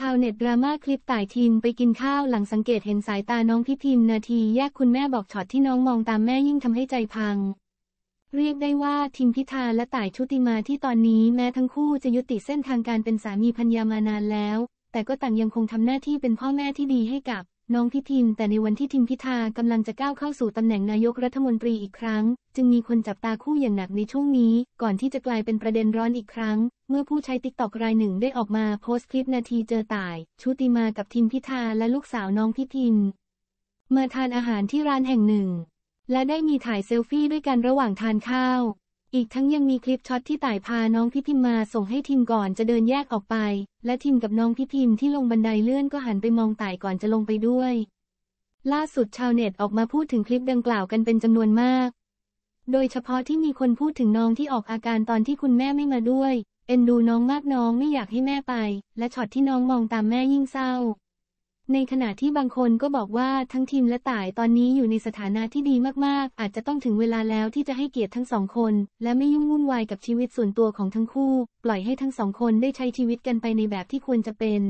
ชาวเน็ตดราม่าคลิปต่ายทินไปกินข้าวหลังสังเกตเห็นสายตาน้องพิทินนาทีแยกคุณแม่บอกช็อตที่น้องมองตามแม่ยิ่งทำให้ใจพัง เรียกได้ว่าทิมพิธาและต่ายชุติมาที่ตอนนี้แม้ทั้งคู่จะยุติเส้นทางการเป็นสามีพันยามานานแล้ว แต่ก็ต่างยังคงทำหน้าที่เป็นพ่อแม่ที่ดีให้กับน้องพิทิน แต่ในวันที่ทิมพิธากำลังจะก้าวเข้าสู่ตำแหน่งนายกรัฐมนตรีอีกครั้ง จึงมีคนจับตาคู่อย่างหนักในช่วงนี้ก่อนที่จะกลายเป็นประเด็นร้อนอีกครั้ง เมื่อผู้ใช้ติ๊กตอกรายหนึ่งได้ออกมา โพสต์คลิปนาทีเจอต่ายชุติมากับทิมพิธาและลูกสาวน้องพิทินมาทานอาหารที่ร้านแห่งหนึ่ง และได้มีถ่ายเซลฟี่ด้วยกันระหว่างทานข้าวอีกทั้งยังมีคลิปช็อตที่ต่ายพาน้องพิพิมมาส่งให้ทิมก่อนจะเดินแยกออกไป และทิมกับน้องพิพิมที่ลงบันไดเลื่อนก็หันไปมองต่ายก่อนจะลงไปด้วย ล่าสุดชาวเน็ตออกมาพูดถึงคลิปดังกล่าวกันเป็นจำนวนมาก โดยเฉพาะที่มีคนพูดถึงน้องที่ออกอาการตอนที่คุณแม่ไม่มาด้วยเอ็นดูน้องมากน้องไม่อยากให้แม่ไป และช็อตที่น้องมองตามแม่ยิ่งเศร้าในขณะที่บางคนก็บอกว่าทั้งทีมและต่ายตอนนี้อยู่ในสถานะที่ดีมากๆ อาจจะต้องถึงเวลาแล้วที่จะให้เกียรติทั้งสองคน และไม่ยุ่งวุ่นวายกับชีวิตส่วนตัวของทั้งคู่ ปล่อยให้ทั้งสองคนได้ใช้ชีวิตกันไปในแบบที่ควรจะเป็น